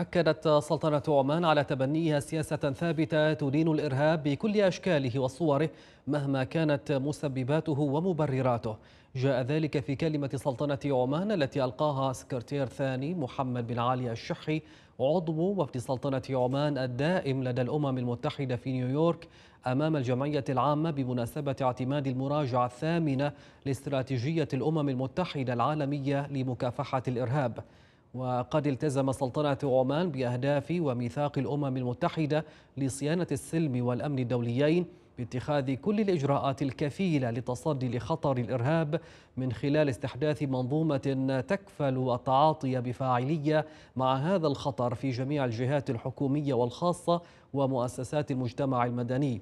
أكدت سلطنة عمان على تبنيها سياسة ثابتة تدين الإرهاب بكل أشكاله وصوره مهما كانت مسبباته ومبرراته جاء ذلك في كلمة سلطنة عمان التي ألقاها سكرتير ثاني محمد بن علي الشحي عضو وفد سلطنة عمان الدائم لدى الأمم المتحدة في نيويورك أمام الجمعية العامة بمناسبة اعتماد المراجعة الثامنة لاستراتيجية الأمم المتحدة العالمية لمكافحة الإرهاب وقد التزم سلطنة عمان بأهداف وميثاق الأمم المتحدة لصيانة السلم والأمن الدوليين باتخاذ كل الإجراءات الكفيلة لتصدي لخطر الإرهاب من خلال استحداث منظومة تكفل التعاطي بفاعلية مع هذا الخطر في جميع الجهات الحكومية والخاصة ومؤسسات المجتمع المدني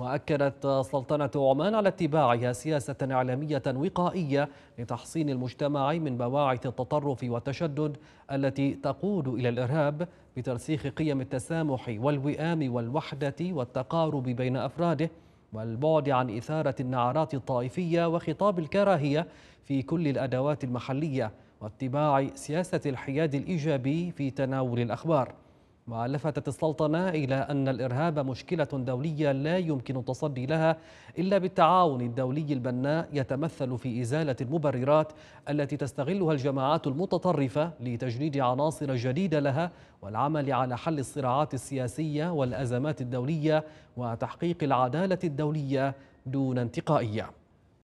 وأكدت سلطنة عمان على اتباعها سياسة إعلامية وقائية لتحصين المجتمع من بواعث التطرف والتشدد التي تقود إلى الإرهاب بترسيخ قيم التسامح والوئام والوحدة والتقارب بين أفراده والبعد عن إثارة النعرات الطائفية وخطاب الكراهية في كل الأدوات المحلية واتباع سياسة الحياد الإيجابي في تناول الأخبار ولفتت السلطنة إلى أن الإرهاب مشكلة دولية لا يمكن التصدي لها إلا بالتعاون الدولي البناء يتمثل في إزالة المبررات التي تستغلها الجماعات المتطرفة لتجنيد عناصر جديدة لها والعمل على حل الصراعات السياسية والأزمات الدولية وتحقيق العدالة الدولية دون انتقائية